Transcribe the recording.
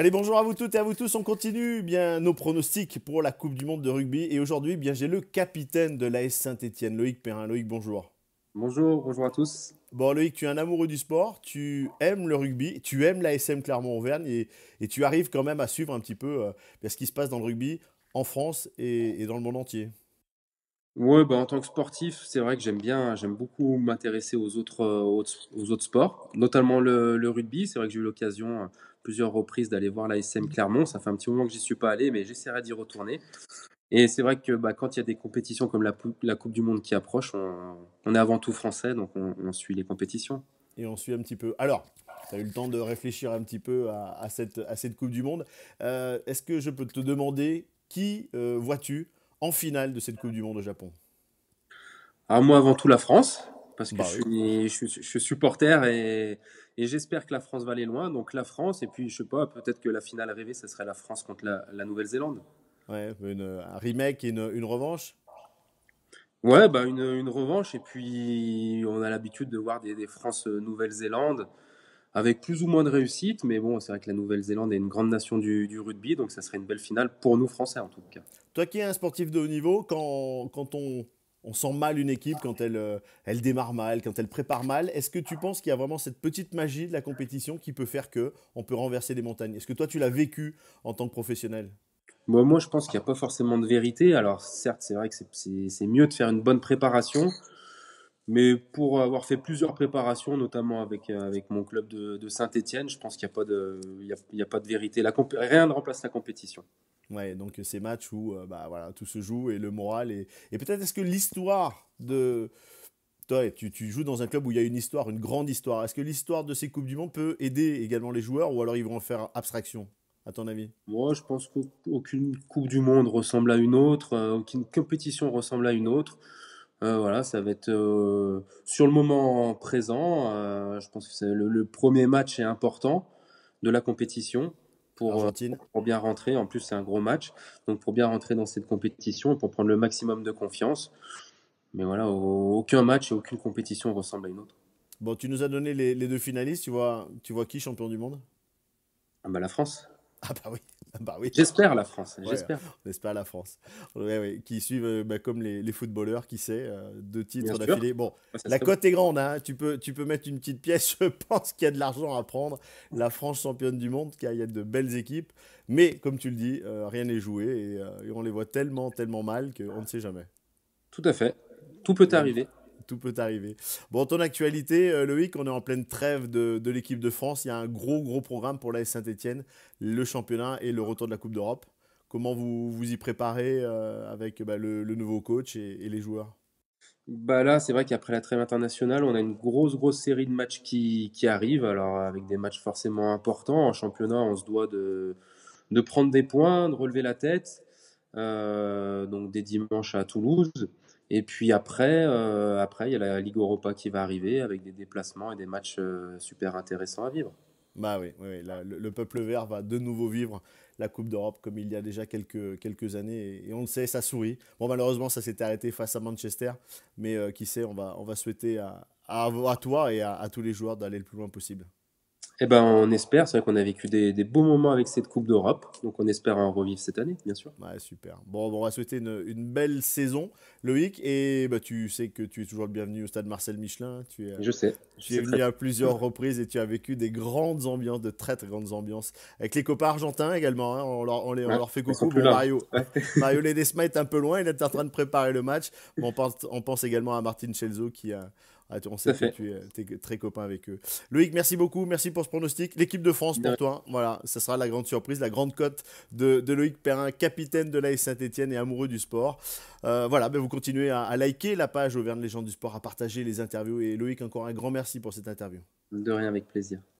Allez, bonjour à vous toutes et à vous tous. On continue bien nos pronostics pour la Coupe du Monde de rugby. Et aujourd'hui, eh bien j'ai le capitaine de l'AS Saint-Etienne, Loïc Perrin. Loïc, bonjour. Bonjour, bonjour à tous. Bon, Loïc, tu es un amoureux du sport, tu aimes le rugby, tu aimes l'ASM Clermont-Auvergne et, tu arrives quand même à suivre un petit peu euh, ce qui se passe dans le rugby en France et dans le monde entier. Oui, bah, en tant que sportif, c'est vrai que j'aime bien, j'aime beaucoup m'intéresser aux autres, euh, aux autres sports, notamment le, rugby. C'est vrai que j'ai eu l'occasion euh, plusieurs reprises d'aller voir la SM Clermont. Ça fait un petit moment que j'y suis pas allé, mais j'essaierai d'y retourner. Et c'est vrai que bah, quand il y a des compétitions comme la, la Coupe du Monde qui approche, on, est avant tout français, donc on, suit les compétitions. Et on suit un petit peu. Alors, tu as eu le temps de réfléchir un petit peu à, cette, Coupe du Monde. Euh, est-ce que je peux te demander qui vois-tu en finale de cette Coupe du Monde au Japon à ah, Moi, avant tout, la France, parce que bah je, suis, supporter et, j'espère que la France va aller loin. Donc la France, et puis je sais pas, peut-être que la finale rêvée, ce serait la France contre la, Nouvelle-Zélande. Ouais, un remake une, revanche Ouais, bah, une, revanche. Et puis, on a l'habitude de voir des, des France-Nouvelle-Zélande avec plus ou moins de réussite. Mais bon, c'est vrai que la Nouvelle-Zélande est une grande nation du, rugby, donc ça serait une belle finale pour nous Français en tout cas. Toi qui es un sportif de haut niveau, quand, quand on, sent mal une équipe, quand elle, euh, elle démarre mal, quand elle prépare mal, est-ce que tu penses qu'il y a vraiment cette petite magie de la compétition qui peut faire que on peut renverser des montagnes Est-ce que toi tu l'as vécu en tant que professionnel moi, moi, je pense qu'il n'y a pas forcément de vérité. Alors, certes, c'est vrai que c'est mieux de faire une bonne préparation, mais pour avoir fait plusieurs préparations, notamment avec, euh, avec mon club de, de Saint-Etienne, je pense qu'il n'y a, pas de, il y a, pas de vérité. rien ne remplace la compétition. Ouais, donc ces matchs où euh, bah, voilà, tout se joue et le moral. Et peut-être est-ce que l'histoire de. Toi, tu, tu, joues dans un club où il y a une histoire, une grande histoire. Est-ce que l'histoire de ces Coupes du Monde peut aider également les joueurs ou alors ils vont en faire abstraction à ton avis Moi, je pense qu'aucune Coupe du Monde ressemble à une autre, euh, aucune compétition ressemble à une autre. Euh, voilà, ça va être euh, sur le moment présent. Euh, je pense que c'est le, premier match est important de la compétition pour, bien rentrer. En plus, c'est un gros match. Donc, pour bien rentrer dans cette compétition pour prendre le maximum de confiance. Mais voilà, aucun match et aucune compétition ressemble à une autre. Bon, tu nous as donné les, deux finalistes. Tu vois, tu vois qui champion du monde ah bah, La France. Ah, bah oui. Bah j'espère la France. J'espère. On la France. qui suivent euh, bah, comme les, footballeurs, qui sait, euh, deux titres d'affilée. Bon, la cote est grande. Hein. Tu, peux, tu peux mettre une petite pièce. Je pense qu'il y a de l'argent à prendre. La France championne du monde, car il y a de belles équipes. Mais comme tu le dis, euh, rien n'est joué et, et, on les voit tellement, tellement mal qu'on ne sait jamais. Tout à fait. Tout peut arriver tout peut arriver. Bon, ton actualité, euh, Loïc, on est en pleine trêve de, l'équipe de France. Il y a un gros, gros programme pour la Saint-Etienne, le championnat et le retour de la Coupe d'Europe. Comment vous vous y préparez euh, avec bah, le, nouveau coach et, les joueurs bah là, c'est vrai qu'après la trêve internationale, on a une grosse, grosse série de matchs qui, arrivent. Alors, avec des matchs forcément importants. En championnat, on se doit de, de prendre des points, de relever la tête. Euh, donc des dimanches à Toulouse. Et puis après, euh, après il y a la Ligue Europa qui va arriver avec des déplacements et des matchs euh, super intéressants à vivre. Bah oui, oui le, peuple vert va de nouveau vivre la Coupe d'Europe comme il y a déjà quelques, quelques années. Et, on le sait, ça sourit. Bon, malheureusement, ça s'était arrêté face à Manchester. Mais qui sait, on va, on va souhaiter à, à, toi et à tous les joueurs d'aller le plus loin possible. Eh ben, on espère. C'est vrai qu'on a vécu des, beaux moments avec cette Coupe d'Europe. Donc, on espère en revivre cette année, bien sûr. Ouais, super. Bon, on va souhaiter une, belle saison, Loïc. Et bah, tu sais que tu es toujours le bienvenu au stade Marcel Michelin. Tu es, Je sais. Euh, tu es venu à plusieurs reprises et tu as vécu des grandes ambiances, de très, très grandes ambiances. Avec les copains argentins également. Hein. On, leur, leur, fait coucou. Mario, Mario Ledesma est un peu loin. Il est en train de préparer le match. on, pense, également à Martin Chelzo qui a ah, on sait que tu es, très copain avec eux. Loïc, merci beaucoup. Merci pour ce pronostic. L'équipe de France pour toi. Voilà, ça sera la grande surprise, la grande cote de, Loïc Perrin, capitaine de l'AS Saint-Etienne et amoureux du sport. Euh, voilà, ben vous continuez à, à, liker la page Auvergne Légende du Sport, à partager les interviews. Et Loïc, encore un grand merci pour cette interview. De rien, avec plaisir.